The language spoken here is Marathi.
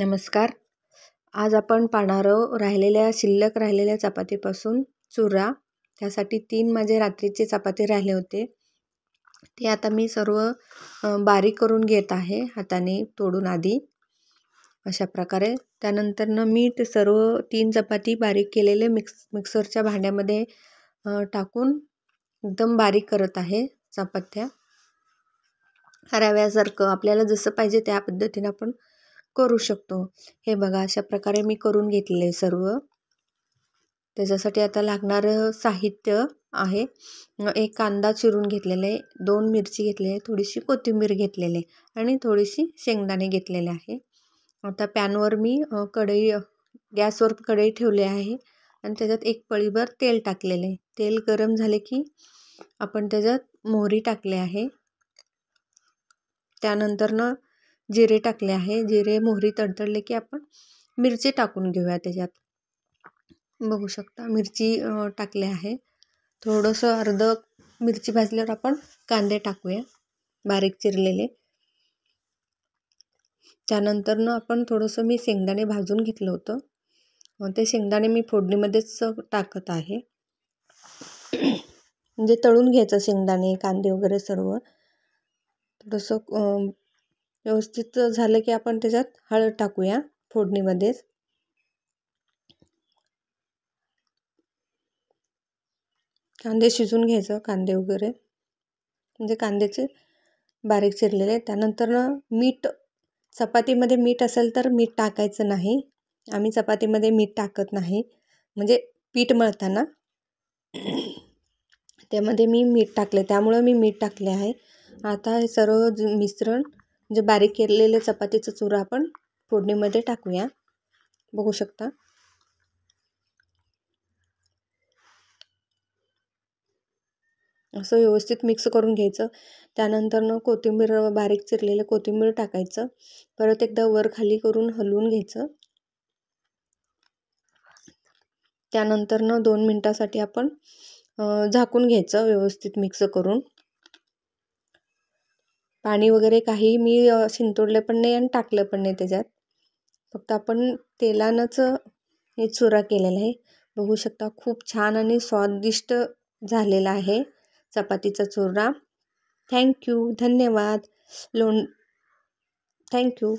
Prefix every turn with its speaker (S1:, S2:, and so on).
S1: नमस्कार आज आपण पाहणार राहिलेल्या शिल्लक राहिलेल्या चपातीपासून चुरा त्यासाठी तीन माझे रात्रीचे चपाती राहिले होते ते आता मी सर्व बारीक करून घेत आहे हाताने तोडून आधी अशा प्रकारे त्यानंतरनं ते सर्व तीन चपाती बारीक केलेले मिक्स मिक्सरच्या भांड्यामध्ये टाकून एकदम बारीक करत आहे चपात्या रव्यासारखं आपल्याला जसं पाहिजे त्या पद्धतीनं आपण करू शकतो हे बघा अशा प्रकारे मी करून घेतलेले सर्व त्याच्यासाठी आता लागणारं साहित्य आहे एक कांदा चिरून घेतलेला आहे दोन मिरची घेतलेली थोडीशी कोथिंबीर घेतलेली आहे आणि थोडीशी शेंगदाणे घेतलेले आहे आता पॅनवर मी कढई गॅसवर कढई ठेवली आहे आणि त्याच्यात एक पळीभर तेल टाकलेलं आहे तेल गरम झाले की आपण त्याच्यात मोहरी टाकले आहे त्यानंतरनं जिरे टाकले आहे जिरे मोहरी तडतडले की आपण मिरची टाकून घेऊया त्याच्यात बघू शकता मिरची टाकले आहे थोडंसं अर्ध मिरची भाजल्यावर आपण कांदे टाकूया बारीक चिरलेले त्यानंतरनं आपण थोडंसं मी शेंगदाणे भाजून घेतलं होतं ते शेंगदाणे मी फोडणीमध्येच टाकत आहे म्हणजे तळून घ्यायचं शेंगदाणे कांदे वगैरे सर्व थोडंसं व्यवस्थित झालं की आपण त्याच्यात हळद टाकूया फोडणीमध्येच कांदे शिजून घ्यायचं कांदे वगैरे म्हणजे कांद्याचे बारीक चिरलेले त्यानंतर मीठ चपातीमध्ये मीठ असेल तर मीठ टाकायचं नाही आम्ही चपातीमध्ये मीठ टाकत नाही म्हणजे पीठ मळताना त्यामध्ये मी मीठ टाकले त्यामुळं मी मीठ टाकले आहे आता हे सर्व मिश्रण म्हणजे बारीक केलेले चपातीचं चुरा आपण फोडणीमध्ये टाकूया बघू शकता असं व्यवस्थित मिक्स करून घ्यायचं त्यानंतरनं कोथिंबीर बारीक चिरलेलं कोथिंबीर टाकायचं परत एकदा वर खाली करून हलवून घ्यायचं त्यानंतरनं दोन मिनटासाठी आपण झाकून घ्यायचं व्यवस्थित मिक्स करून पाणी वगैरे काही मी शिंतोडलं पण नाही आणि टाकलं पण नाही त्याच्यात फक्त आपण तेलानंच हे चुरा केलेला आहे बघू शकता खूप छान आणि स्वादिष्ट झालेला आहे चपातीचा चुरा थँक्यू धन्यवाद लोण थँक्यू